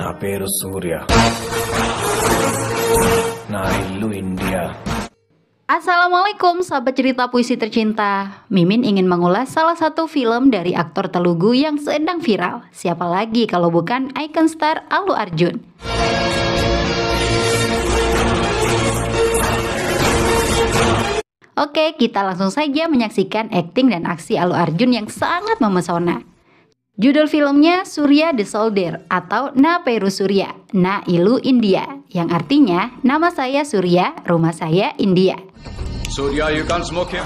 నా పేరు సూర్య నా Assalamualaikum sahabat cerita puisi tercinta Mimin ingin mengulas salah satu film dari aktor Telugu yang sedang viral Siapa lagi kalau bukan icon star Alu Arjun Oke, kita langsung saja menyaksikan akting dan aksi Alu Arjun yang sangat memesona. Judul filmnya Surya the Soldier atau Na Peru Surya, Na Ilu India, yang artinya nama saya Surya, rumah saya India. Surya, you can't smoke him.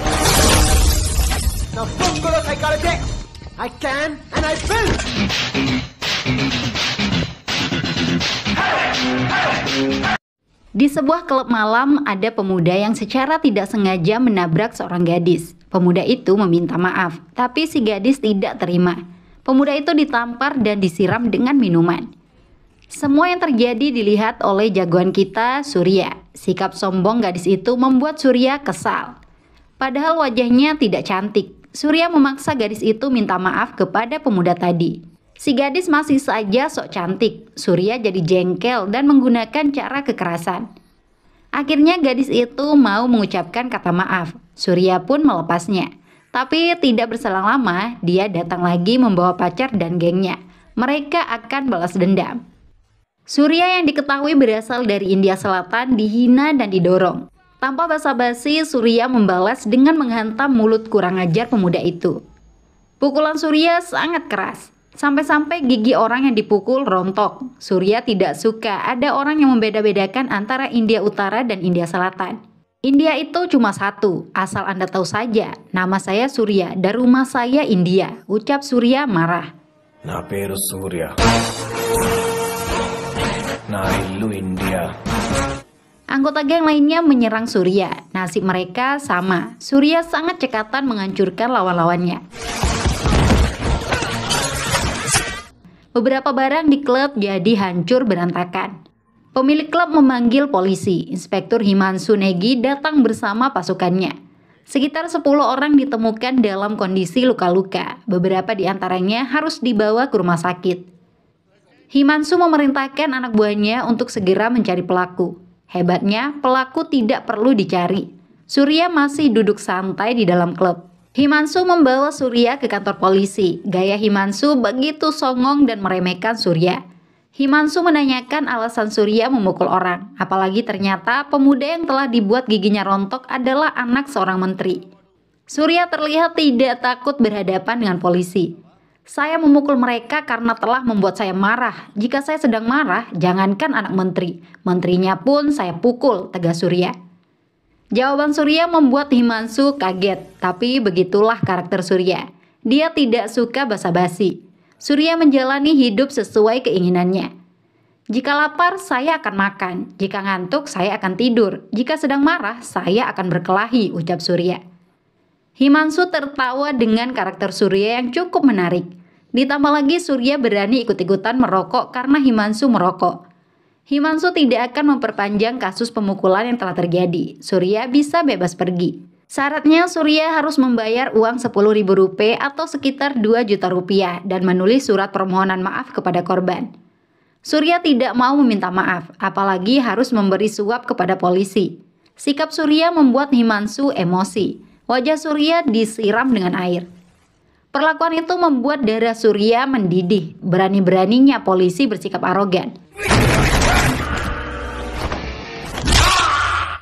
I can and I will. Di sebuah klub malam, ada pemuda yang secara tidak sengaja menabrak seorang gadis. Pemuda itu meminta maaf, tapi si gadis tidak terima. Pemuda itu ditampar dan disiram dengan minuman. Semua yang terjadi dilihat oleh jagoan kita, Surya. Sikap sombong gadis itu membuat Surya kesal. Padahal wajahnya tidak cantik. Surya memaksa gadis itu minta maaf kepada pemuda tadi. Si gadis masih saja sok cantik. Surya jadi jengkel dan menggunakan cara kekerasan. Akhirnya gadis itu mau mengucapkan kata maaf. Surya pun melepasnya. Tapi tidak berselang lama, dia datang lagi membawa pacar dan gengnya. Mereka akan balas dendam. Surya yang diketahui berasal dari India Selatan dihina dan didorong. Tanpa basa-basi, Surya membalas dengan menghantam mulut kurang ajar pemuda itu. Pukulan Surya sangat keras. Sampai-sampai gigi orang yang dipukul rontok. Surya tidak suka ada orang yang membeda-bedakan antara India Utara dan India Selatan. India itu cuma satu, asal Anda tahu saja. Nama saya Surya dan rumah saya India, ucap Surya marah. Na peru Surya. Nah, lu India. Anggota geng lainnya menyerang Surya. Nasib mereka sama. Surya sangat cekatan menghancurkan lawan-lawannya. Beberapa barang di klub jadi hancur berantakan. Pemilik klub memanggil polisi. Inspektur Himansu Negi datang bersama pasukannya. Sekitar 10 orang ditemukan dalam kondisi luka-luka. Beberapa di antaranya harus dibawa ke rumah sakit. Himansu memerintahkan anak buahnya untuk segera mencari pelaku. Hebatnya, pelaku tidak perlu dicari. Surya masih duduk santai di dalam klub. Himansu membawa Surya ke kantor polisi. Gaya Himansu begitu songong dan meremehkan Surya. Himansu menanyakan alasan Surya memukul orang, apalagi ternyata pemuda yang telah dibuat giginya rontok adalah anak seorang menteri. Surya terlihat tidak takut berhadapan dengan polisi. Saya memukul mereka karena telah membuat saya marah. Jika saya sedang marah, jangankan anak menteri, menterinya pun saya pukul, tegas Surya. Jawaban Surya membuat Himansu kaget, tapi begitulah karakter Surya. Dia tidak suka basa-basi. Surya menjalani hidup sesuai keinginannya. Jika lapar, saya akan makan. Jika ngantuk, saya akan tidur. Jika sedang marah, saya akan berkelahi, ucap Surya. Himansu tertawa dengan karakter Surya yang cukup menarik. Ditambah lagi Surya berani ikut-ikutan merokok karena Himansu merokok. Himansu tidak akan memperpanjang kasus pemukulan yang telah terjadi. Surya bisa bebas pergi. Syaratnya Surya harus membayar uang Rp10.000 atau sekitar 2 juta rupiah dan menulis surat permohonan maaf kepada korban. Surya tidak mau meminta maaf, apalagi harus memberi suap kepada polisi. Sikap Surya membuat Himansu emosi. Wajah Surya disiram dengan air. Perlakuan itu membuat darah Surya mendidih. Berani-beraninya polisi bersikap arogan.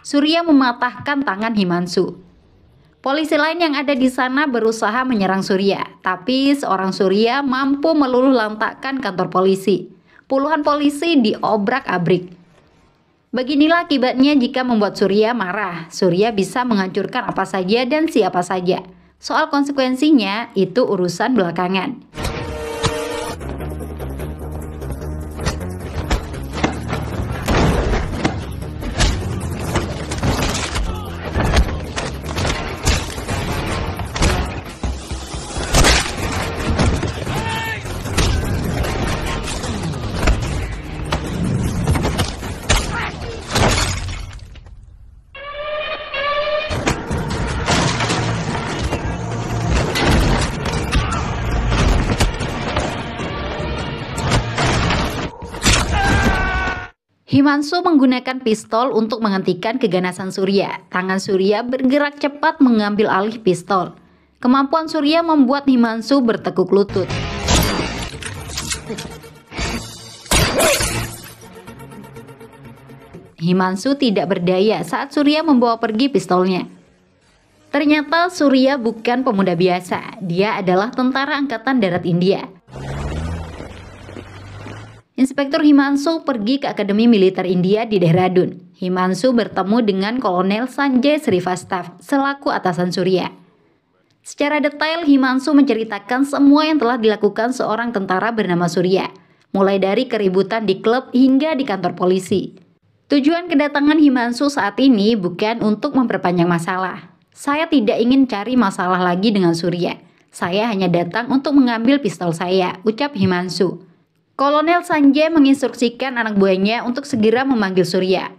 Surya mematahkan tangan Himansu. Polisi lain yang ada di sana berusaha menyerang Surya, tapi seorang Surya mampu meluluh lantakkan kantor polisi. Puluhan polisi diobrak-abrik. Beginilah akibatnya jika membuat Surya marah. Surya bisa menghancurkan apa saja dan siapa saja. Soal konsekuensinya, itu urusan belakangan. Mansu menggunakan pistol untuk menghentikan keganasan Surya. Tangan Surya bergerak cepat mengambil alih pistol. Kemampuan Surya membuat Himansu bertekuk lutut. Himansu tidak berdaya saat Surya membawa pergi pistolnya. Ternyata Surya bukan pemuda biasa, dia adalah tentara angkatan darat India. Inspektur Himansu pergi ke Akademi Militer India di Dehradun. Himansu bertemu dengan Kolonel Sanjay Srivastav selaku atasan Surya. Secara detail, Himansu menceritakan semua yang telah dilakukan seorang tentara bernama Surya, mulai dari keributan di klub hingga di kantor polisi. Tujuan kedatangan Himansu saat ini bukan untuk memperpanjang masalah. Saya tidak ingin cari masalah lagi dengan Surya. Saya hanya datang untuk mengambil pistol saya, ucap Himansu. Kolonel Sanjay menginstruksikan anak buahnya untuk segera memanggil Surya.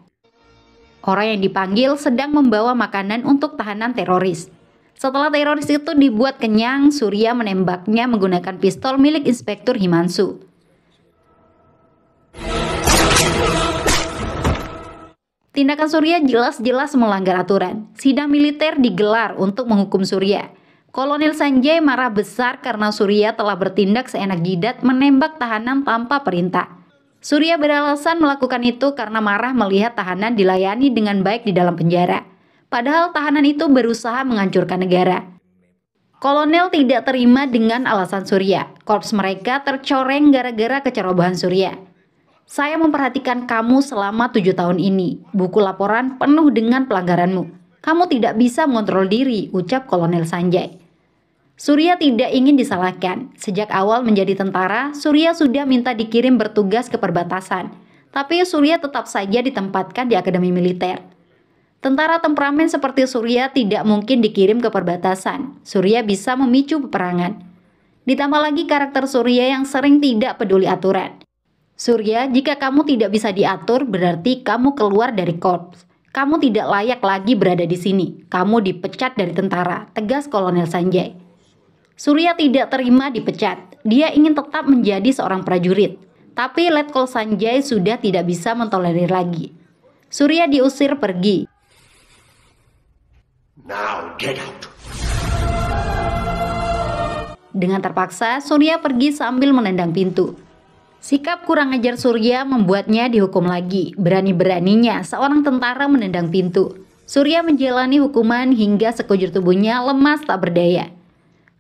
Orang yang dipanggil sedang membawa makanan untuk tahanan teroris. Setelah teroris itu dibuat kenyang, Surya menembaknya menggunakan pistol milik Inspektur Himansu. Tindakan Surya jelas-jelas melanggar aturan. Sidang militer digelar untuk menghukum Surya. Kolonel Sanjay marah besar karena Surya telah bertindak seenak jidat menembak tahanan tanpa perintah. Surya beralasan melakukan itu karena marah melihat tahanan dilayani dengan baik di dalam penjara. Padahal tahanan itu berusaha menghancurkan negara. Kolonel tidak terima dengan alasan Surya. Korps mereka tercoreng gara-gara kecerobohan Surya. Saya memperhatikan kamu selama tujuh tahun ini. Buku laporan penuh dengan pelanggaranmu. Kamu tidak bisa mengontrol diri, ucap Kolonel Sanjay. Surya tidak ingin disalahkan. Sejak awal menjadi tentara, Surya sudah minta dikirim bertugas ke perbatasan. Tapi Surya tetap saja ditempatkan di Akademi Militer. Tentara temperamen seperti Surya tidak mungkin dikirim ke perbatasan. Surya bisa memicu peperangan. Ditambah lagi karakter Surya yang sering tidak peduli aturan. Surya, jika kamu tidak bisa diatur, berarti kamu keluar dari korps. Kamu tidak layak lagi berada di sini. Kamu dipecat dari tentara, tegas Kolonel Sanjay. Surya tidak terima dipecat. Dia ingin tetap menjadi seorang prajurit. Tapi Letkol Sanjay sudah tidak bisa mentolerir lagi. Surya diusir pergi. Now get out. Dengan terpaksa, Surya pergi sambil menendang pintu. Sikap kurang ajar Surya membuatnya dihukum lagi. Berani-beraninya, seorang tentara menendang pintu. Surya menjalani hukuman hingga sekujur tubuhnya lemas tak berdaya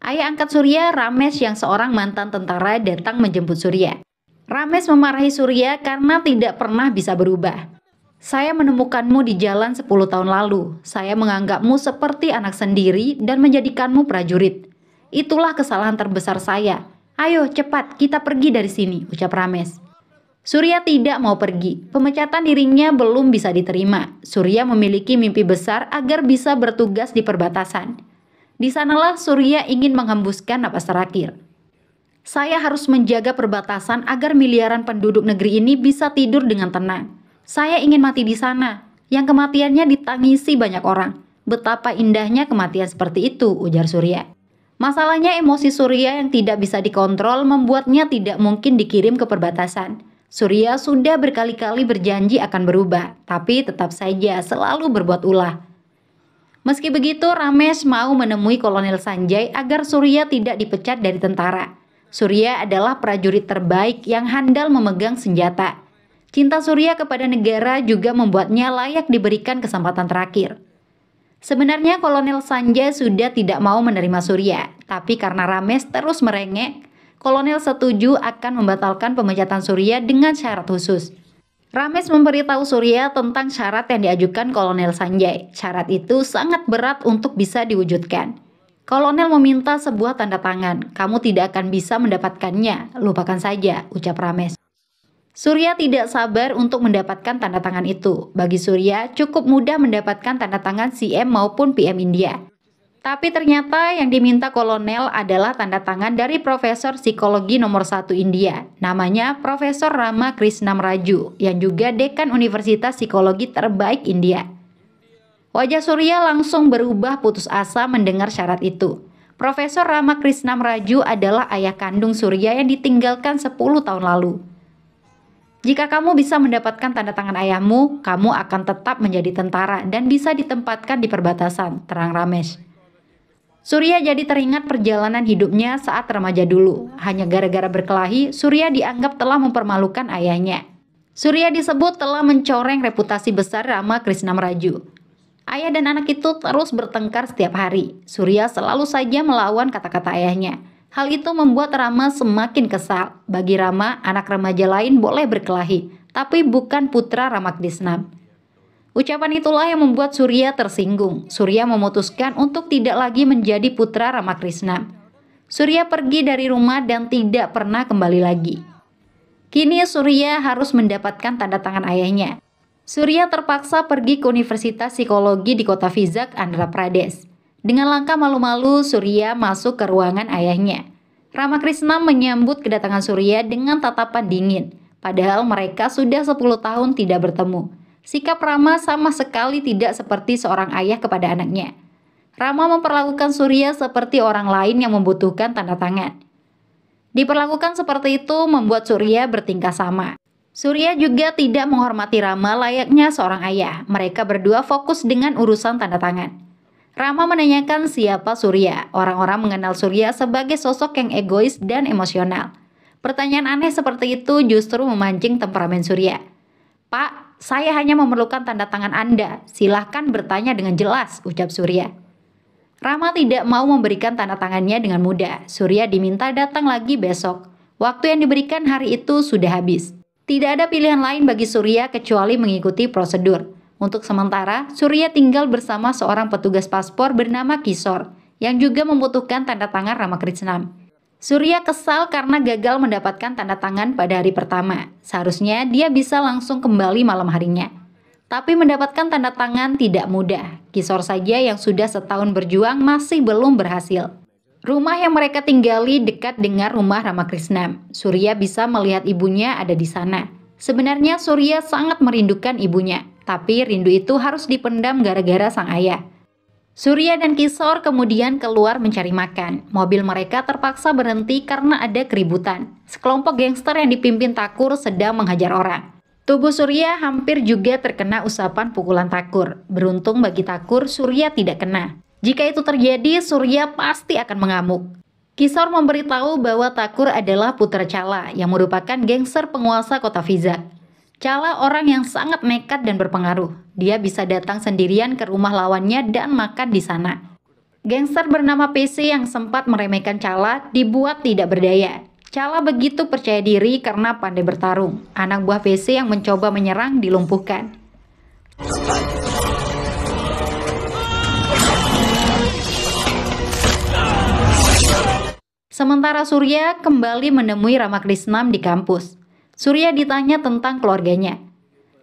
ayah angkat Surya, Ramesh yang seorang mantan tentara datang menjemput Surya. Ramesh memarahi Surya karena tidak pernah bisa berubah. Saya menemukanmu di jalan 10 tahun lalu. Saya menganggapmu seperti anak sendiri dan menjadikanmu prajurit. Itulah kesalahan terbesar saya. Ayo cepat kita pergi dari sini, ucap Ramesh. Surya tidak mau pergi. Pemecatan dirinya belum bisa diterima. Surya memiliki mimpi besar agar bisa bertugas di perbatasan. Di sanalah Surya ingin menghembuskan napas terakhir. Saya harus menjaga perbatasan agar miliaran penduduk negeri ini bisa tidur dengan tenang. Saya ingin mati di sana, yang kematiannya ditangisi banyak orang. Betapa indahnya kematian seperti itu, ujar Surya. Masalahnya emosi Surya yang tidak bisa dikontrol membuatnya tidak mungkin dikirim ke perbatasan. Surya sudah berkali-kali berjanji akan berubah, tapi tetap saja selalu berbuat ulah. Meski begitu, Ramesh mau menemui Kolonel Sanjay agar Surya tidak dipecat dari tentara. Surya adalah prajurit terbaik yang handal memegang senjata. Cinta Surya kepada negara juga membuatnya layak diberikan kesempatan terakhir. Sebenarnya Kolonel Sanjay sudah tidak mau menerima Surya, tapi karena Rames terus merengek, Kolonel setuju akan membatalkan pemecatan Surya dengan syarat khusus – Rames memberitahu Surya tentang syarat yang diajukan Kolonel Sanjay. Syarat itu sangat berat untuk bisa diwujudkan. Kolonel meminta sebuah tanda tangan. Kamu tidak akan bisa mendapatkannya. Lupakan saja, ucap Rames. Surya tidak sabar untuk mendapatkan tanda tangan itu. Bagi Surya, cukup mudah mendapatkan tanda tangan CM maupun PM India. Tapi ternyata yang diminta kolonel adalah tanda tangan dari Profesor Psikologi nomor satu India. Namanya Profesor Rama Krishnam Raju, yang juga Dekan Universitas Psikologi terbaik India. Wajah Surya langsung berubah putus asa mendengar syarat itu. Profesor Rama Krishnam Raju adalah ayah kandung Surya yang ditinggalkan 10 tahun lalu. Jika kamu bisa mendapatkan tanda tangan ayahmu, kamu akan tetap menjadi tentara dan bisa ditempatkan di perbatasan, terang Ramesh. Surya jadi teringat perjalanan hidupnya saat remaja dulu. Hanya gara-gara berkelahi, Surya dianggap telah mempermalukan ayahnya. Surya disebut telah mencoreng reputasi besar Rama Krishna Krisnamraju. Ayah dan anak itu terus bertengkar setiap hari. Surya selalu saja melawan kata-kata ayahnya. Hal itu membuat Rama semakin kesal. Bagi Rama, anak remaja lain boleh berkelahi, tapi bukan putra Rama Krishna. Ucapan itulah yang membuat Surya tersinggung. Surya memutuskan untuk tidak lagi menjadi putra Ramakrishna. Surya pergi dari rumah dan tidak pernah kembali lagi. Kini Surya harus mendapatkan tanda tangan ayahnya. Surya terpaksa pergi ke Universitas Psikologi di kota Vizag, Andhra Pradesh. Dengan langkah malu-malu, Surya masuk ke ruangan ayahnya. Ramakrishna menyambut kedatangan Surya dengan tatapan dingin, padahal mereka sudah 10 tahun tidak bertemu. Sikap Rama sama sekali tidak seperti seorang ayah kepada anaknya. Rama memperlakukan Surya seperti orang lain yang membutuhkan tanda tangan. Diperlakukan seperti itu membuat Surya bertingkah sama. Surya juga tidak menghormati Rama layaknya seorang ayah. Mereka berdua fokus dengan urusan tanda tangan. Rama menanyakan siapa Surya. Orang-orang mengenal Surya sebagai sosok yang egois dan emosional. Pertanyaan aneh seperti itu justru memancing temperamen Surya. Pak, saya hanya memerlukan tanda tangan Anda. Silahkan bertanya dengan jelas, ucap Surya. Rama tidak mau memberikan tanda tangannya dengan mudah. Surya diminta datang lagi besok. Waktu yang diberikan hari itu sudah habis. Tidak ada pilihan lain bagi Surya kecuali mengikuti prosedur. Untuk sementara, Surya tinggal bersama seorang petugas paspor bernama Kisor yang juga membutuhkan tanda tangan Krishnam. Surya kesal karena gagal mendapatkan tanda tangan pada hari pertama. Seharusnya dia bisa langsung kembali malam harinya. Tapi mendapatkan tanda tangan tidak mudah. Kisor saja yang sudah setahun berjuang masih belum berhasil. Rumah yang mereka tinggali dekat dengan rumah Ramakrishna. Surya bisa melihat ibunya ada di sana. Sebenarnya Surya sangat merindukan ibunya, tapi rindu itu harus dipendam gara-gara sang ayah. Surya dan Kisor kemudian keluar mencari makan. Mobil mereka terpaksa berhenti karena ada keributan. Sekelompok gangster yang dipimpin Takur sedang menghajar orang. Tubuh Surya hampir juga terkena usapan pukulan Takur. Beruntung bagi Takur, Surya tidak kena. Jika itu terjadi, Surya pasti akan mengamuk. Kisor memberitahu bahwa Takur adalah putra Cala yang merupakan gangster penguasa kota Fizak. Cala orang yang sangat nekat dan berpengaruh. Dia bisa datang sendirian ke rumah lawannya dan makan di sana. Gangster bernama PC yang sempat meremehkan Cala dibuat tidak berdaya. Cala begitu percaya diri karena pandai bertarung. Anak buah PC yang mencoba menyerang dilumpuhkan. Sementara Surya kembali menemui Ramakrisnam di kampus. Surya ditanya tentang keluarganya.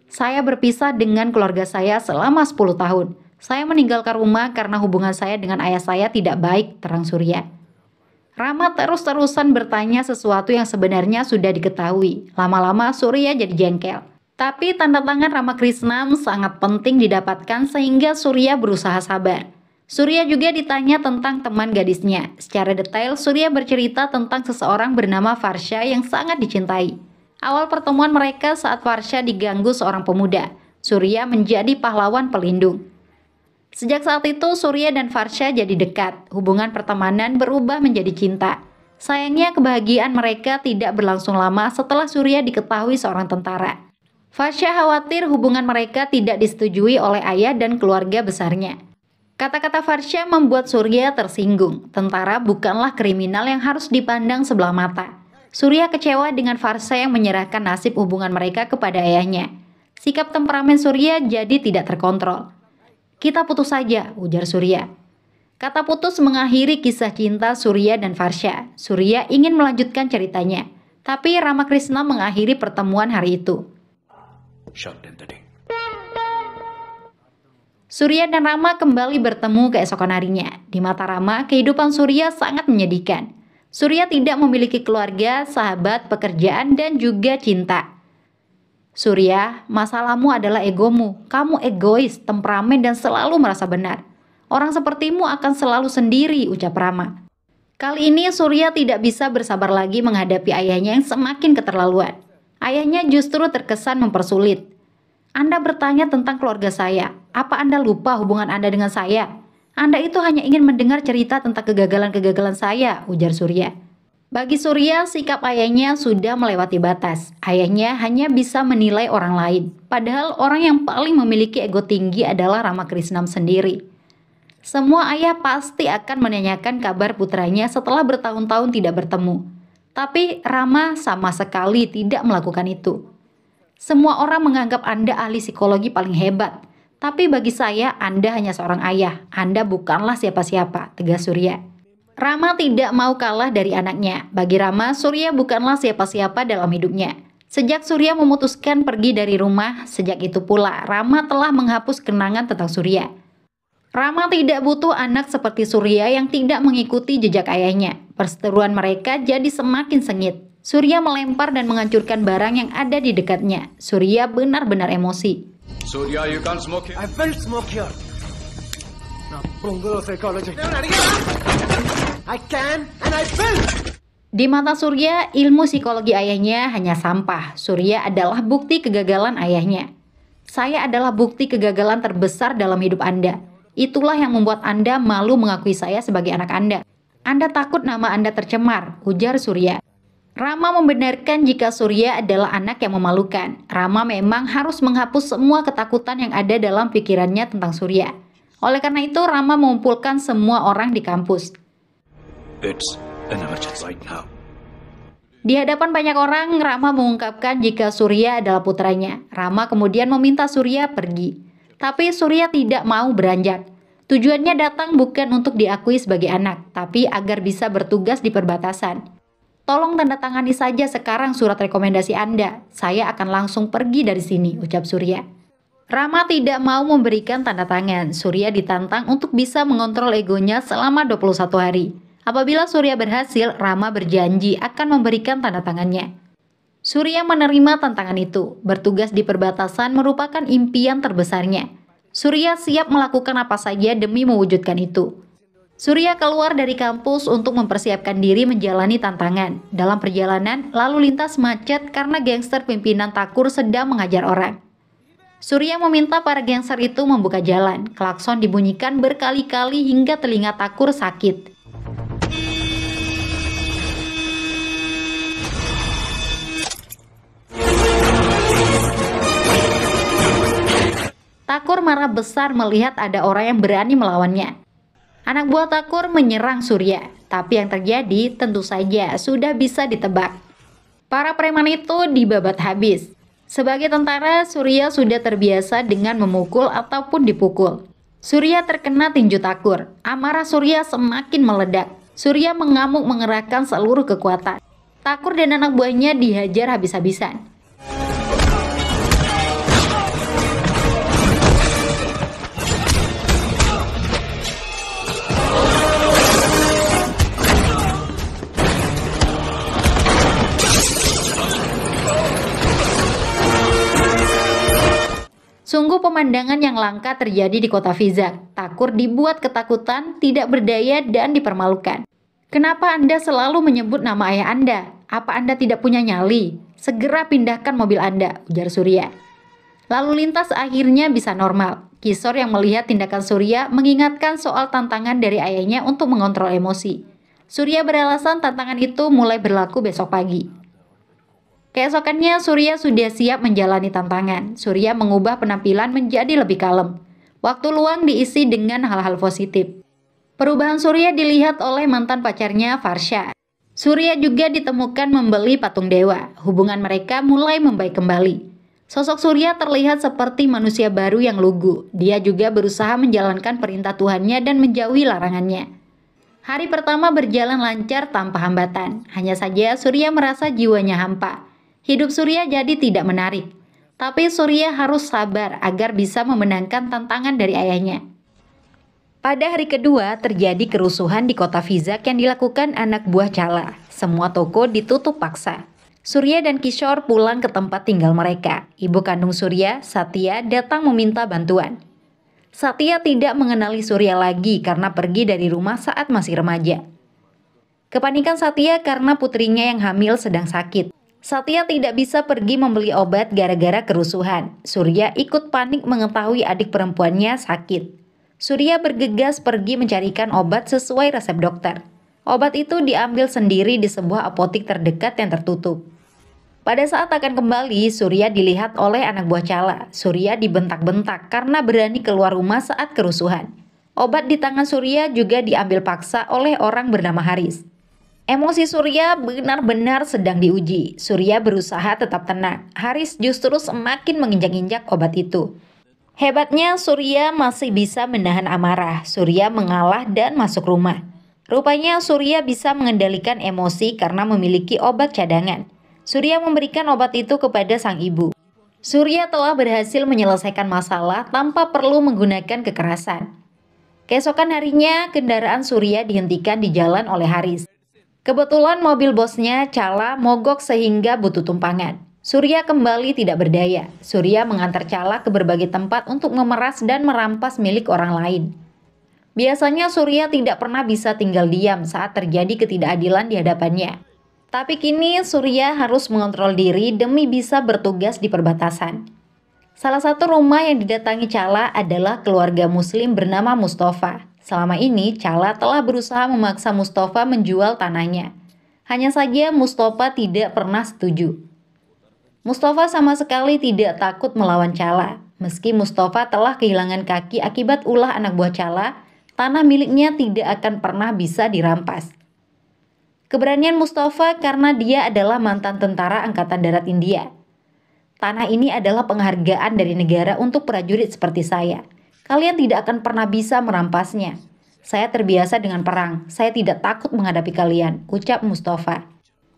Saya berpisah dengan keluarga saya selama 10 tahun. Saya meninggalkan rumah karena hubungan saya dengan ayah saya tidak baik, terang Surya. Rama terus-terusan bertanya sesuatu yang sebenarnya sudah diketahui. Lama-lama Surya jadi jengkel. Tapi tanda tangan Rama Krisnam sangat penting didapatkan sehingga Surya berusaha sabar. Surya juga ditanya tentang teman gadisnya. Secara detail, Surya bercerita tentang seseorang bernama Farsha yang sangat dicintai. Awal pertemuan mereka saat Farsha diganggu seorang pemuda. Surya menjadi pahlawan pelindung. Sejak saat itu, Surya dan Farsha jadi dekat. Hubungan pertemanan berubah menjadi cinta. Sayangnya kebahagiaan mereka tidak berlangsung lama setelah Surya diketahui seorang tentara. Farsha khawatir hubungan mereka tidak disetujui oleh ayah dan keluarga besarnya. Kata-kata Farsha membuat Surya tersinggung. Tentara bukanlah kriminal yang harus dipandang sebelah mata. Surya kecewa dengan Farsa yang menyerahkan nasib hubungan mereka kepada ayahnya. Sikap temperamen Surya jadi tidak terkontrol. Kita putus saja, ujar Surya. Kata putus mengakhiri kisah cinta Surya dan Farsha. Surya ingin melanjutkan ceritanya, tapi Ramakrishna mengakhiri pertemuan hari itu. Surya dan Rama kembali bertemu keesokan harinya. Di mata Rama, kehidupan Surya sangat menyedihkan. Surya tidak memiliki keluarga, sahabat, pekerjaan, dan juga cinta. Surya, masalahmu adalah egomu. Kamu egois, temperamen, dan selalu merasa benar. Orang sepertimu akan selalu sendiri, ucap Rama. Kali ini Surya tidak bisa bersabar lagi menghadapi ayahnya yang semakin keterlaluan. Ayahnya justru terkesan mempersulit. Anda bertanya tentang keluarga saya. Apa Anda lupa hubungan Anda dengan saya? Anda itu hanya ingin mendengar cerita tentang kegagalan-kegagalan saya, ujar Surya. Bagi Surya, sikap ayahnya sudah melewati batas. Ayahnya hanya bisa menilai orang lain. Padahal orang yang paling memiliki ego tinggi adalah Rama Krisnam sendiri. Semua ayah pasti akan menanyakan kabar putranya setelah bertahun-tahun tidak bertemu. Tapi Rama sama sekali tidak melakukan itu. Semua orang menganggap Anda ahli psikologi paling hebat, tapi bagi saya, Anda hanya seorang ayah. Anda bukanlah siapa-siapa, tegas Surya. Rama tidak mau kalah dari anaknya. Bagi Rama, Surya bukanlah siapa-siapa dalam hidupnya. Sejak Surya memutuskan pergi dari rumah, sejak itu pula Rama telah menghapus kenangan tentang Surya. Rama tidak butuh anak seperti Surya yang tidak mengikuti jejak ayahnya. Perseteruan mereka jadi semakin sengit. Surya melempar dan menghancurkan barang yang ada di dekatnya. Surya benar-benar emosi. Surya, you can't smoke here. I will smoke here. Now, bungle psychology. I can and I will. Di mata Surya, ilmu psikologi ayahnya hanya sampah. Surya adalah bukti kegagalan ayahnya. Saya adalah bukti kegagalan terbesar dalam hidup Anda. Itulah yang membuat Anda malu mengakui saya sebagai anak Anda. Anda takut nama Anda tercemar, ujar Surya. Rama membenarkan jika Surya adalah anak yang memalukan. Rama memang harus menghapus semua ketakutan yang ada dalam pikirannya tentang Surya. Oleh karena itu, Rama mengumpulkan semua orang di kampus. It's an right now. Di hadapan banyak orang, Rama mengungkapkan jika Surya adalah putranya. Rama kemudian meminta Surya pergi. Tapi Surya tidak mau beranjak. Tujuannya datang bukan untuk diakui sebagai anak, tapi agar bisa bertugas di perbatasan. Tolong tanda tangani saja sekarang surat rekomendasi Anda. Saya akan langsung pergi dari sini, ucap Surya. Rama tidak mau memberikan tanda tangan. Surya ditantang untuk bisa mengontrol egonya selama 21 hari. Apabila Surya berhasil, Rama berjanji akan memberikan tanda tangannya. Surya menerima tantangan itu. Bertugas di perbatasan merupakan impian terbesarnya. Surya siap melakukan apa saja demi mewujudkan itu. Surya keluar dari kampus untuk mempersiapkan diri menjalani tantangan. Dalam perjalanan, lalu lintas macet karena gangster pimpinan Takur sedang mengajar orang. Surya meminta para gangster itu membuka jalan. Klakson dibunyikan berkali-kali hingga telinga Takur sakit. Takur marah besar melihat ada orang yang berani melawannya. Anak buah Takur menyerang Surya, tapi yang terjadi tentu saja sudah bisa ditebak. Para preman itu dibabat habis. Sebagai tentara, Surya sudah terbiasa dengan memukul ataupun dipukul. Surya terkena tinju Takur. Amarah Surya semakin meledak. Surya mengamuk mengerahkan seluruh kekuatan. Takur dan anak buahnya dihajar habis-habisan. pemandangan yang langka terjadi di kota Fizak. Takur dibuat ketakutan, tidak berdaya, dan dipermalukan. Kenapa Anda selalu menyebut nama ayah Anda? Apa Anda tidak punya nyali? Segera pindahkan mobil Anda, ujar Surya. Lalu lintas akhirnya bisa normal. Kisor yang melihat tindakan Surya mengingatkan soal tantangan dari ayahnya untuk mengontrol emosi. Surya beralasan tantangan itu mulai berlaku besok pagi. Keesokannya Surya sudah siap menjalani tantangan. Surya mengubah penampilan menjadi lebih kalem. Waktu luang diisi dengan hal-hal positif. Perubahan Surya dilihat oleh mantan pacarnya Farsha. Surya juga ditemukan membeli patung dewa. Hubungan mereka mulai membaik kembali. Sosok Surya terlihat seperti manusia baru yang lugu. Dia juga berusaha menjalankan perintah Tuhannya dan menjauhi larangannya. Hari pertama berjalan lancar tanpa hambatan. Hanya saja Surya merasa jiwanya hampa hidup Surya jadi tidak menarik. Tapi Surya harus sabar agar bisa memenangkan tantangan dari ayahnya. Pada hari kedua, terjadi kerusuhan di kota Fizak yang dilakukan anak buah Cala. Semua toko ditutup paksa. Surya dan Kishor pulang ke tempat tinggal mereka. Ibu kandung Surya, Satya, datang meminta bantuan. Satya tidak mengenali Surya lagi karena pergi dari rumah saat masih remaja. Kepanikan Satya karena putrinya yang hamil sedang sakit. Satya tidak bisa pergi membeli obat gara-gara kerusuhan. Surya ikut panik mengetahui adik perempuannya sakit. Surya bergegas pergi mencarikan obat sesuai resep dokter. Obat itu diambil sendiri di sebuah apotik terdekat yang tertutup. Pada saat akan kembali, Surya dilihat oleh anak buah Cala. Surya dibentak-bentak karena berani keluar rumah saat kerusuhan. Obat di tangan Surya juga diambil paksa oleh orang bernama Haris. Emosi Surya benar-benar sedang diuji. Surya berusaha tetap tenang. Haris justru semakin menginjak-injak obat itu. Hebatnya Surya masih bisa menahan amarah. Surya mengalah dan masuk rumah. Rupanya Surya bisa mengendalikan emosi karena memiliki obat cadangan. Surya memberikan obat itu kepada sang ibu. Surya telah berhasil menyelesaikan masalah tanpa perlu menggunakan kekerasan. Keesokan harinya, kendaraan Surya dihentikan di jalan oleh Haris. Kebetulan mobil bosnya Cala mogok sehingga butuh tumpangan. Surya kembali tidak berdaya. Surya mengantar Cala ke berbagai tempat untuk memeras dan merampas milik orang lain. Biasanya Surya tidak pernah bisa tinggal diam saat terjadi ketidakadilan di hadapannya. Tapi kini Surya harus mengontrol diri demi bisa bertugas di perbatasan. Salah satu rumah yang didatangi Cala adalah keluarga muslim bernama Mustafa. Selama ini, Cala telah berusaha memaksa Mustafa menjual tanahnya. Hanya saja Mustafa tidak pernah setuju. Mustafa sama sekali tidak takut melawan Cala. Meski Mustafa telah kehilangan kaki akibat ulah anak buah Cala, tanah miliknya tidak akan pernah bisa dirampas. Keberanian Mustafa karena dia adalah mantan tentara Angkatan Darat India. Tanah ini adalah penghargaan dari negara untuk prajurit seperti saya. Kalian tidak akan pernah bisa merampasnya. Saya terbiasa dengan perang. Saya tidak takut menghadapi kalian, ucap Mustafa.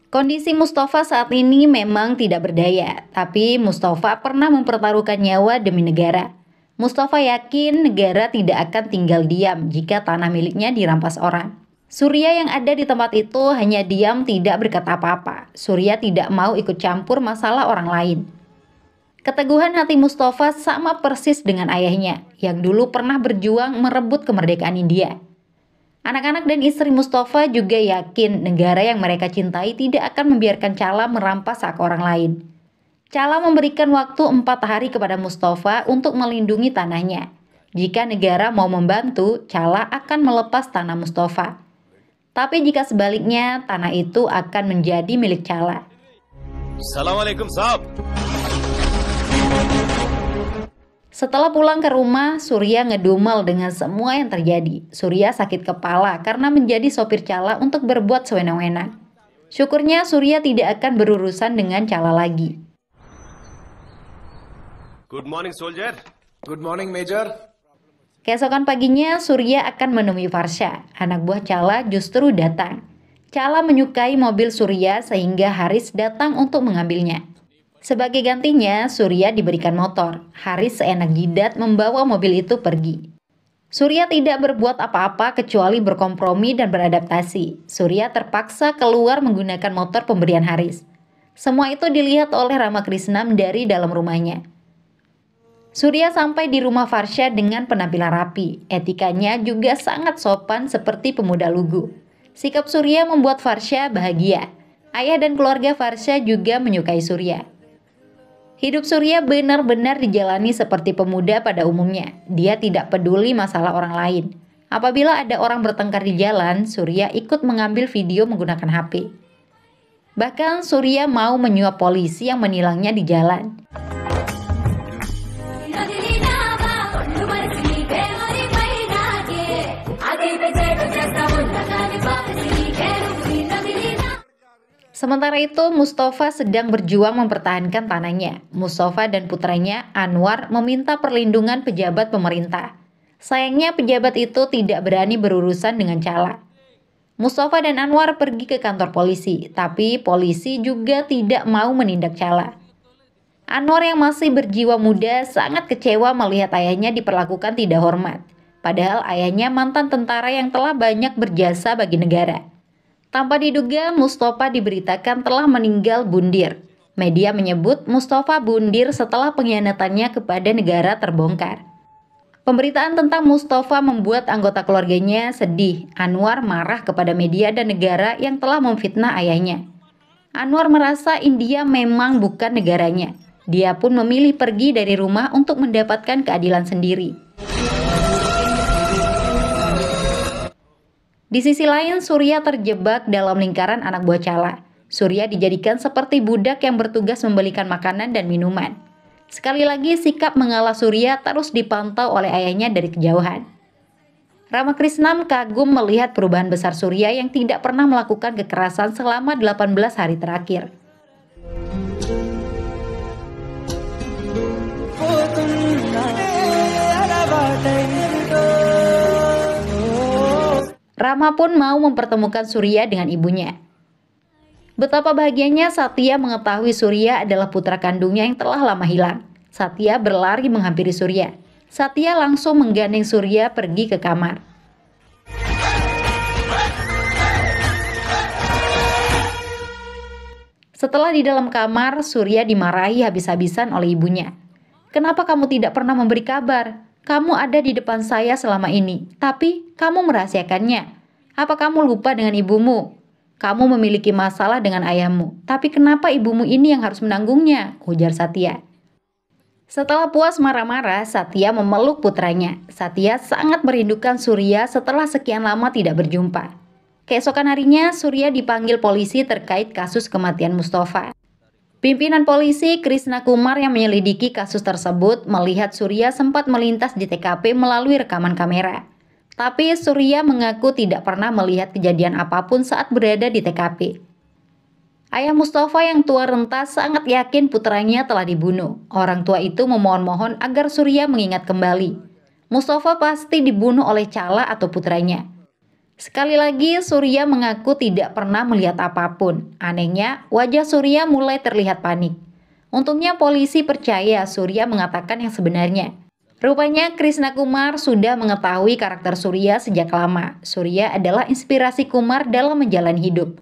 Kondisi Mustafa saat ini memang tidak berdaya, tapi Mustafa pernah mempertaruhkan nyawa demi negara. Mustafa yakin negara tidak akan tinggal diam jika tanah miliknya dirampas orang. Surya yang ada di tempat itu hanya diam tidak berkata apa-apa. Surya tidak mau ikut campur masalah orang lain. Keteguhan hati Mustafa sama persis dengan ayahnya, yang dulu pernah berjuang merebut kemerdekaan India. Anak-anak dan istri Mustafa juga yakin negara yang mereka cintai tidak akan membiarkan Cala merampas hak orang lain. Cala memberikan waktu empat hari kepada Mustafa untuk melindungi tanahnya. Jika negara mau membantu, Cala akan melepas tanah Mustafa. Tapi jika sebaliknya, tanah itu akan menjadi milik Cala. Assalamualaikum, sahab. Setelah pulang ke rumah, Surya ngedumel dengan semua yang terjadi. Surya sakit kepala karena menjadi sopir cala untuk berbuat sewenang-wenang. Syukurnya Surya tidak akan berurusan dengan cala lagi. Good morning, soldier. Good morning, Major. Keesokan paginya, Surya akan menemui Farsha. Anak buah Cala justru datang. Cala menyukai mobil Surya sehingga Haris datang untuk mengambilnya. Sebagai gantinya, Surya diberikan motor. Haris seenak jidat membawa mobil itu pergi. Surya tidak berbuat apa-apa kecuali berkompromi dan beradaptasi. Surya terpaksa keluar menggunakan motor pemberian Haris. Semua itu dilihat oleh Rama Krisnam dari dalam rumahnya. Surya sampai di rumah Farsha dengan penampilan rapi. Etikanya juga sangat sopan seperti pemuda lugu. Sikap Surya membuat Farsha bahagia. Ayah dan keluarga Farsha juga menyukai Surya. Hidup Surya benar-benar dijalani seperti pemuda pada umumnya. Dia tidak peduli masalah orang lain. Apabila ada orang bertengkar di jalan, Surya ikut mengambil video menggunakan HP. Bahkan Surya mau menyuap polisi yang menilangnya di jalan. Sementara itu, Mustafa sedang berjuang mempertahankan tanahnya. Mustafa dan putranya, Anwar, meminta perlindungan pejabat pemerintah. Sayangnya pejabat itu tidak berani berurusan dengan Cala. Mustafa dan Anwar pergi ke kantor polisi, tapi polisi juga tidak mau menindak Cala. Anwar yang masih berjiwa muda sangat kecewa melihat ayahnya diperlakukan tidak hormat. Padahal ayahnya mantan tentara yang telah banyak berjasa bagi negara. Tanpa diduga, Mustafa diberitakan telah meninggal bundir. Media menyebut Mustafa bundir setelah pengkhianatannya kepada negara terbongkar. Pemberitaan tentang Mustafa membuat anggota keluarganya sedih. Anwar marah kepada media dan negara yang telah memfitnah ayahnya. Anwar merasa India memang bukan negaranya. Dia pun memilih pergi dari rumah untuk mendapatkan keadilan sendiri. Di sisi lain, Surya terjebak dalam lingkaran anak buah cala. Surya dijadikan seperti budak yang bertugas membelikan makanan dan minuman. Sekali lagi, sikap mengalah Surya terus dipantau oleh ayahnya dari kejauhan. Ramakrishnam kagum melihat perubahan besar Surya yang tidak pernah melakukan kekerasan selama 18 hari terakhir. Oh, Rama pun mau mempertemukan Surya dengan ibunya. Betapa bahagianya Satya mengetahui Surya adalah putra kandungnya yang telah lama hilang. Satya berlari menghampiri Surya. Satya langsung menggandeng Surya pergi ke kamar. Setelah di dalam kamar, Surya dimarahi habis-habisan oleh ibunya. Kenapa kamu tidak pernah memberi kabar? kamu ada di depan saya selama ini, tapi kamu merahasiakannya. Apa kamu lupa dengan ibumu? Kamu memiliki masalah dengan ayahmu, tapi kenapa ibumu ini yang harus menanggungnya? Ujar Satya. Setelah puas marah-marah, Satya memeluk putranya. Satya sangat merindukan Surya setelah sekian lama tidak berjumpa. Keesokan harinya, Surya dipanggil polisi terkait kasus kematian Mustafa. Pimpinan polisi Krisna Kumar yang menyelidiki kasus tersebut melihat Surya sempat melintas di TKP melalui rekaman kamera. Tapi Surya mengaku tidak pernah melihat kejadian apapun saat berada di TKP. Ayah Mustafa yang tua renta sangat yakin putranya telah dibunuh. Orang tua itu memohon-mohon agar Surya mengingat kembali. Mustafa pasti dibunuh oleh Cala atau putranya. Sekali lagi, Surya mengaku tidak pernah melihat apapun. Anehnya, wajah Surya mulai terlihat panik. Untungnya polisi percaya Surya mengatakan yang sebenarnya. Rupanya Krishna Kumar sudah mengetahui karakter Surya sejak lama. Surya adalah inspirasi Kumar dalam menjalani hidup.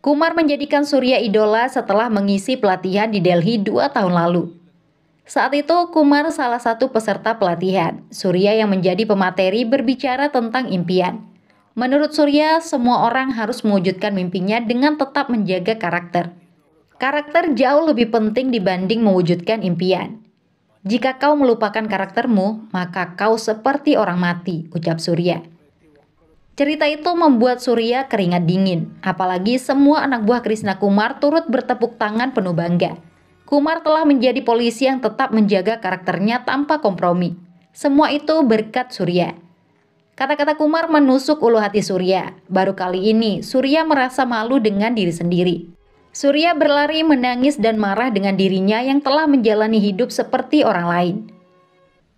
Kumar menjadikan Surya idola setelah mengisi pelatihan di Delhi dua tahun lalu. Saat itu, Kumar salah satu peserta pelatihan. Surya yang menjadi pemateri berbicara tentang impian. Menurut Surya, semua orang harus mewujudkan mimpinya dengan tetap menjaga karakter. Karakter jauh lebih penting dibanding mewujudkan impian. Jika kau melupakan karaktermu, maka kau seperti orang mati, ucap Surya. Cerita itu membuat Surya keringat dingin, apalagi semua anak buah Krishna Kumar turut bertepuk tangan penuh bangga. Kumar telah menjadi polisi yang tetap menjaga karakternya tanpa kompromi. Semua itu berkat Surya. Kata-kata Kumar menusuk ulu hati Surya. Baru kali ini, Surya merasa malu dengan diri sendiri. Surya berlari menangis dan marah dengan dirinya yang telah menjalani hidup seperti orang lain.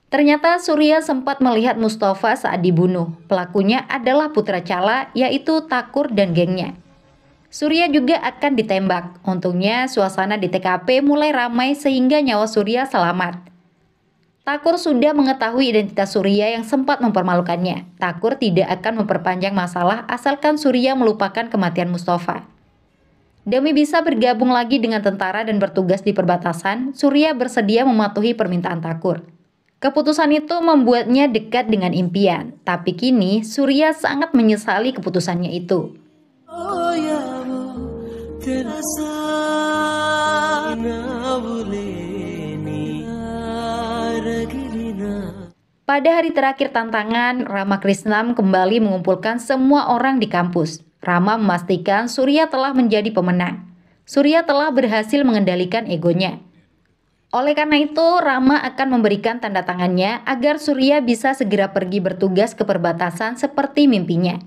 Ternyata Surya sempat melihat Mustafa saat dibunuh. Pelakunya adalah putra Cala, yaitu Takur dan gengnya. Surya juga akan ditembak. Untungnya suasana di TKP mulai ramai sehingga nyawa Surya selamat. Takur sudah mengetahui identitas Surya yang sempat mempermalukannya. Takur tidak akan memperpanjang masalah asalkan Surya melupakan kematian Mustafa. Demi bisa bergabung lagi dengan tentara dan bertugas di perbatasan, Surya bersedia mematuhi permintaan Takur. Keputusan itu membuatnya dekat dengan impian, tapi kini Surya sangat menyesali keputusannya itu. Oh, ya, oh, Pada hari terakhir tantangan, Rama Krisnam kembali mengumpulkan semua orang di kampus. Rama memastikan Surya telah menjadi pemenang. Surya telah berhasil mengendalikan egonya. Oleh karena itu, Rama akan memberikan tanda tangannya agar Surya bisa segera pergi bertugas ke perbatasan seperti mimpinya.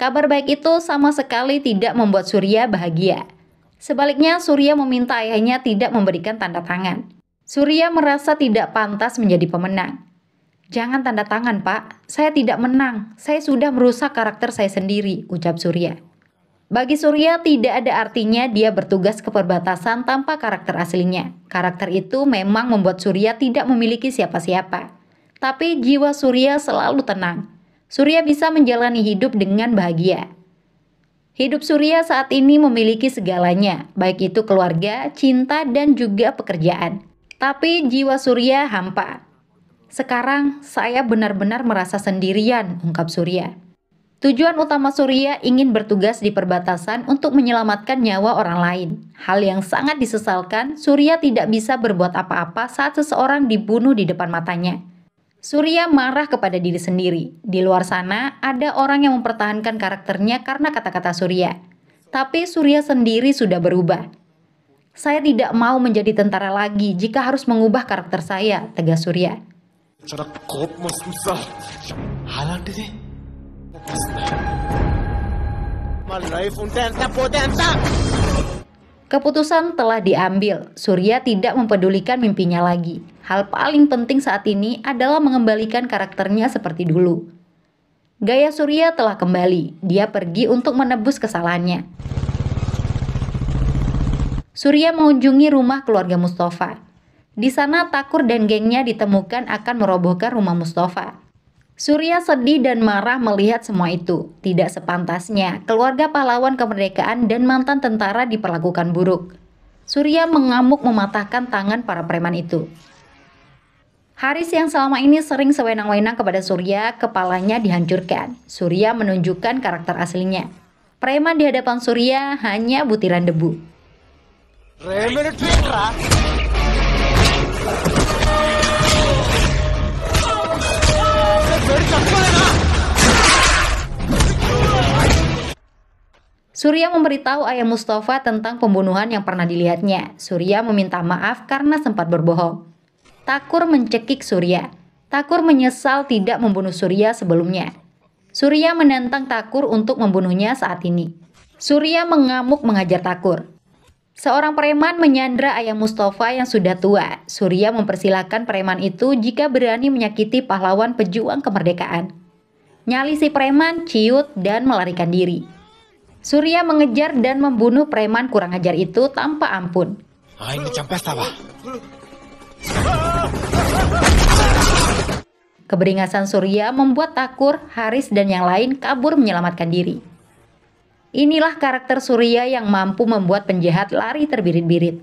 Kabar baik itu sama sekali tidak membuat Surya bahagia. Sebaliknya, Surya meminta ayahnya tidak memberikan tanda tangan. Surya merasa tidak pantas menjadi pemenang. Jangan tanda tangan, Pak. Saya tidak menang. Saya sudah merusak karakter saya sendiri, ucap Surya. Bagi Surya, tidak ada artinya dia bertugas ke perbatasan tanpa karakter aslinya. Karakter itu memang membuat Surya tidak memiliki siapa-siapa. Tapi jiwa Surya selalu tenang. Surya bisa menjalani hidup dengan bahagia. Hidup Surya saat ini memiliki segalanya, baik itu keluarga, cinta, dan juga pekerjaan. Tapi jiwa Surya hampa. Sekarang saya benar-benar merasa sendirian, ungkap Surya. Tujuan utama Surya ingin bertugas di perbatasan untuk menyelamatkan nyawa orang lain. Hal yang sangat disesalkan, Surya tidak bisa berbuat apa-apa saat seseorang dibunuh di depan matanya. Surya marah kepada diri sendiri. Di luar sana, ada orang yang mempertahankan karakternya karena kata-kata Surya. Tapi Surya sendiri sudah berubah. Saya tidak mau menjadi tentara lagi jika harus mengubah karakter saya, tegas Surya. చాలా కోపం వస్తుంది సార్ అలాంటిది Keputusan telah diambil. Surya tidak mempedulikan mimpinya lagi. Hal paling penting saat ini adalah mengembalikan karakternya seperti dulu. Gaya Surya telah kembali. Dia pergi untuk menebus kesalahannya. Surya mengunjungi rumah keluarga Mustafa. Di sana Takur dan gengnya ditemukan akan merobohkan rumah Mustafa. Surya sedih dan marah melihat semua itu. Tidak sepantasnya, keluarga pahlawan kemerdekaan dan mantan tentara diperlakukan buruk. Surya mengamuk mematahkan tangan para preman itu. Haris yang selama ini sering sewenang-wenang kepada Surya, kepalanya dihancurkan. Surya menunjukkan karakter aslinya. Preman di hadapan Surya hanya butiran debu. Surya memberitahu ayah Mustafa tentang pembunuhan yang pernah dilihatnya. Surya meminta maaf karena sempat berbohong. Takur mencekik Surya. Takur menyesal tidak membunuh Surya sebelumnya. Surya menentang Takur untuk membunuhnya saat ini. Surya mengamuk mengajar Takur. Seorang preman menyandra Ayah Mustafa yang sudah tua. Surya mempersilahkan preman itu jika berani menyakiti pahlawan pejuang kemerdekaan. Nyali si preman ciut dan melarikan diri. Surya mengejar dan membunuh preman kurang ajar itu tanpa ampun. Ah, Keberingasan Surya membuat Takur, Haris, dan yang lain kabur menyelamatkan diri. Inilah karakter Surya yang mampu membuat penjahat lari terbirit-birit.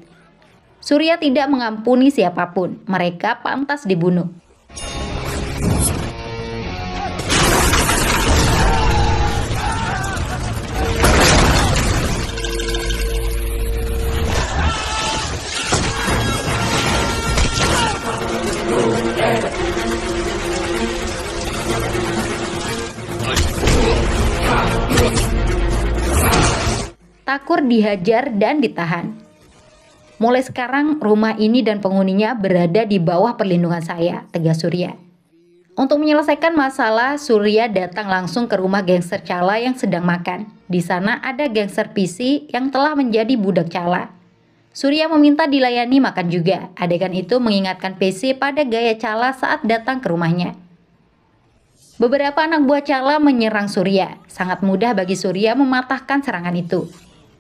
Surya tidak mengampuni siapapun, mereka pantas dibunuh. dihajar dan ditahan. Mulai sekarang rumah ini dan penghuninya berada di bawah perlindungan saya, tegas Surya. Untuk menyelesaikan masalah, Surya datang langsung ke rumah gangster Cala yang sedang makan. Di sana ada gangster PC yang telah menjadi budak Cala. Surya meminta dilayani makan juga. Adegan itu mengingatkan PC pada gaya Cala saat datang ke rumahnya. Beberapa anak buah Cala menyerang Surya. Sangat mudah bagi Surya mematahkan serangan itu.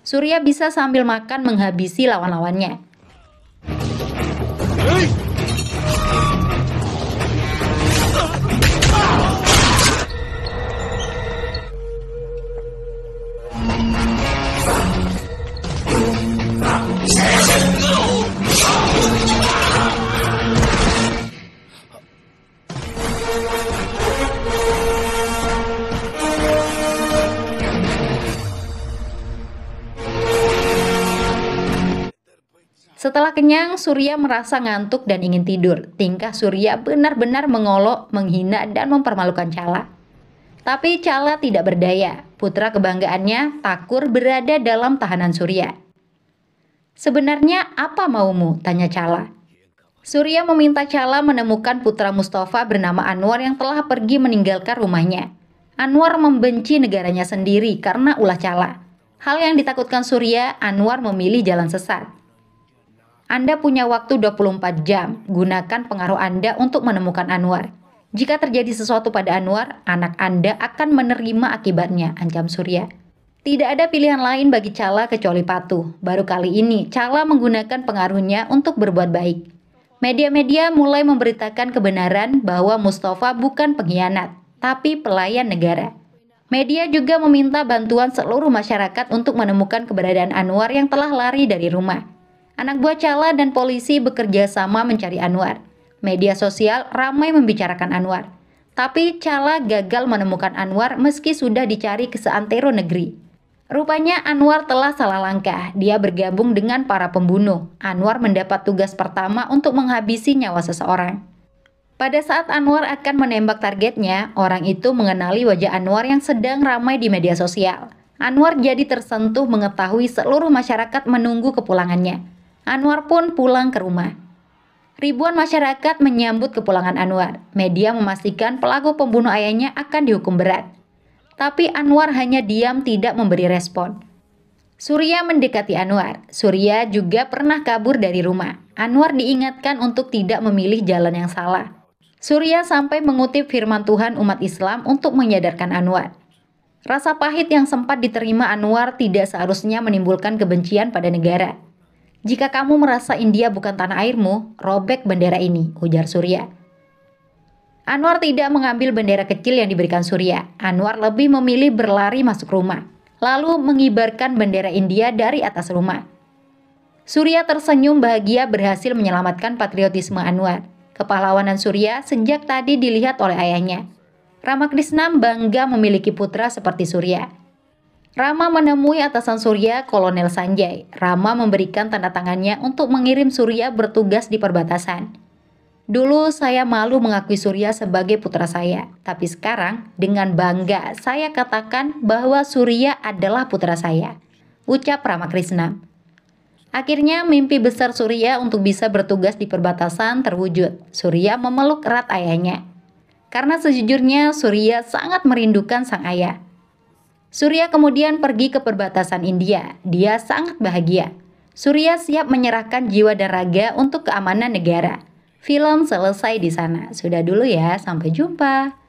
Surya bisa sambil makan menghabisi lawan-lawannya. Hey! Setelah kenyang, Surya merasa ngantuk dan ingin tidur. Tingkah Surya benar-benar mengolok, menghina, dan mempermalukan Cala. Tapi Cala tidak berdaya. Putra kebanggaannya, Takur, berada dalam tahanan Surya. Sebenarnya apa maumu? Tanya Cala. Surya meminta Cala menemukan putra Mustafa bernama Anwar yang telah pergi meninggalkan rumahnya. Anwar membenci negaranya sendiri karena ulah Cala. Hal yang ditakutkan Surya, Anwar memilih jalan sesat. Anda punya waktu 24 jam. Gunakan pengaruh Anda untuk menemukan Anwar. Jika terjadi sesuatu pada Anwar, anak Anda akan menerima akibatnya, ancam Surya. Tidak ada pilihan lain bagi Cala kecuali patuh. Baru kali ini, Cala menggunakan pengaruhnya untuk berbuat baik. Media-media mulai memberitakan kebenaran bahwa Mustafa bukan pengkhianat, tapi pelayan negara. Media juga meminta bantuan seluruh masyarakat untuk menemukan keberadaan Anwar yang telah lari dari rumah. Anak buah Cala dan polisi bekerja sama mencari Anwar. Media sosial ramai membicarakan Anwar. Tapi Cala gagal menemukan Anwar meski sudah dicari ke seantero negeri. Rupanya Anwar telah salah langkah. Dia bergabung dengan para pembunuh. Anwar mendapat tugas pertama untuk menghabisi nyawa seseorang. Pada saat Anwar akan menembak targetnya, orang itu mengenali wajah Anwar yang sedang ramai di media sosial. Anwar jadi tersentuh mengetahui seluruh masyarakat menunggu kepulangannya. Anwar pun pulang ke rumah. Ribuan masyarakat menyambut kepulangan Anwar. Media memastikan pelaku pembunuh ayahnya akan dihukum berat. Tapi Anwar hanya diam tidak memberi respon. Surya mendekati Anwar. Surya juga pernah kabur dari rumah. Anwar diingatkan untuk tidak memilih jalan yang salah. Surya sampai mengutip firman Tuhan umat Islam untuk menyadarkan Anwar. Rasa pahit yang sempat diterima Anwar tidak seharusnya menimbulkan kebencian pada negara. Jika kamu merasa India bukan tanah airmu, robek bendera ini, ujar Surya. Anwar tidak mengambil bendera kecil yang diberikan Surya. Anwar lebih memilih berlari masuk rumah, lalu mengibarkan bendera India dari atas rumah. Surya tersenyum bahagia berhasil menyelamatkan patriotisme Anwar. Kepahlawanan Surya sejak tadi dilihat oleh ayahnya. Ramakrishna bangga memiliki putra seperti Surya. Rama menemui atasan Surya, Kolonel Sanjay. Rama memberikan tanda tangannya untuk mengirim Surya bertugas di perbatasan. Dulu saya malu mengakui Surya sebagai putra saya, tapi sekarang dengan bangga saya katakan bahwa Surya adalah putra saya. Ucap Ramakrishna. Akhirnya mimpi besar Surya untuk bisa bertugas di perbatasan terwujud. Surya memeluk erat ayahnya. Karena sejujurnya Surya sangat merindukan sang ayah. Surya kemudian pergi ke perbatasan India. Dia sangat bahagia. Surya siap menyerahkan jiwa dan raga untuk keamanan negara. Film selesai di sana. Sudah dulu ya, sampai jumpa.